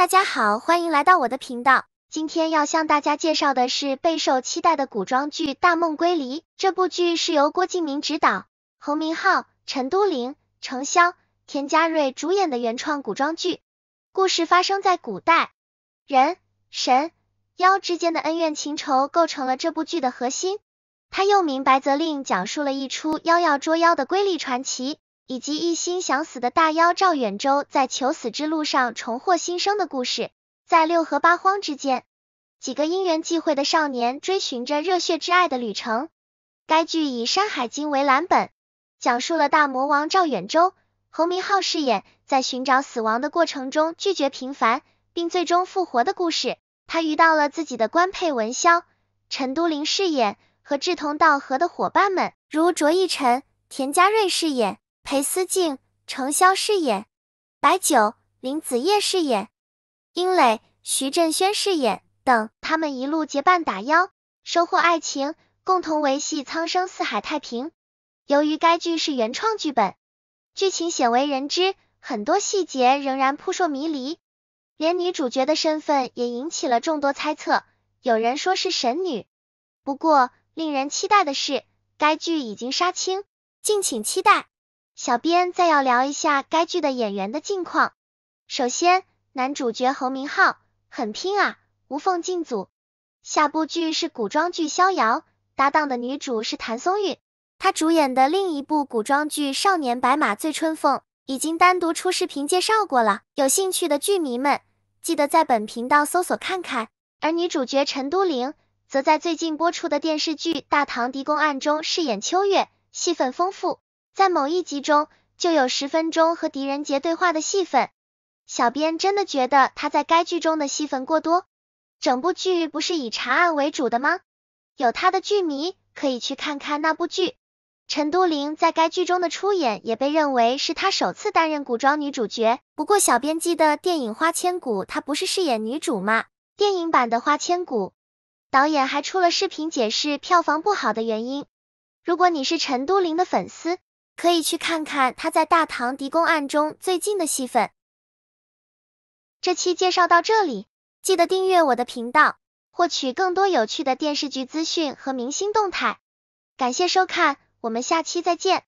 大家好，欢迎来到我的频道。今天要向大家介绍的是备受期待的古装剧《大梦归离》。这部剧是由郭敬明执导，侯明昊、陈都灵、程潇、田嘉瑞主演的原创古装剧。故事发生在古代，人、神、妖之间的恩怨情仇构成了这部剧的核心。它又名《白泽令》，讲述了一出妖要捉妖的瑰丽传奇。以及一心想死的大妖赵远洲在求死之路上重获新生的故事，在六合八荒之间，几个因缘际会的少年追寻着热血之爱的旅程。该剧以《山海经》为蓝本，讲述了大魔王赵远洲（侯明昊饰演）在寻找死亡的过程中拒绝平凡，并最终复活的故事。他遇到了自己的官配文潇（陈都灵饰演）和志同道合的伙伴们，如卓一晨（田嘉瑞饰演）。裴思静、程潇饰演，白九、林子烨饰演，英磊、徐振轩饰演等，他们一路结伴打妖，收获爱情，共同维系苍生四海太平。由于该剧是原创剧本，剧情鲜为人知，很多细节仍然扑朔迷离，连女主角的身份也引起了众多猜测。有人说是神女，不过令人期待的是，该剧已经杀青，敬请期待。小编再要聊一下该剧的演员的近况。首先，男主角侯明昊很拼啊，无缝进组，下部剧是古装剧《逍遥》，搭档的女主是谭松韵。她主演的另一部古装剧《少年白马醉春风》已经单独出视频介绍过了，有兴趣的剧迷们记得在本频道搜索看看。而女主角陈都灵则在最近播出的电视剧《大唐狄公案》中饰演秋月，戏份丰富。在某一集中就有十分钟和狄仁杰对话的戏份，小编真的觉得他在该剧中的戏份过多。整部剧不是以查案为主的吗？有他的剧迷可以去看看那部剧。陈都灵在该剧中的出演也被认为是她首次担任古装女主角。不过小编记得电影《花千骨》，她不是饰演女主吗？电影版的《花千骨》，导演还出了视频解释票房不好的原因。如果你是陈都灵的粉丝。可以去看看他在《大唐狄公案》中最近的戏份。这期介绍到这里，记得订阅我的频道，获取更多有趣的电视剧资讯和明星动态。感谢收看，我们下期再见。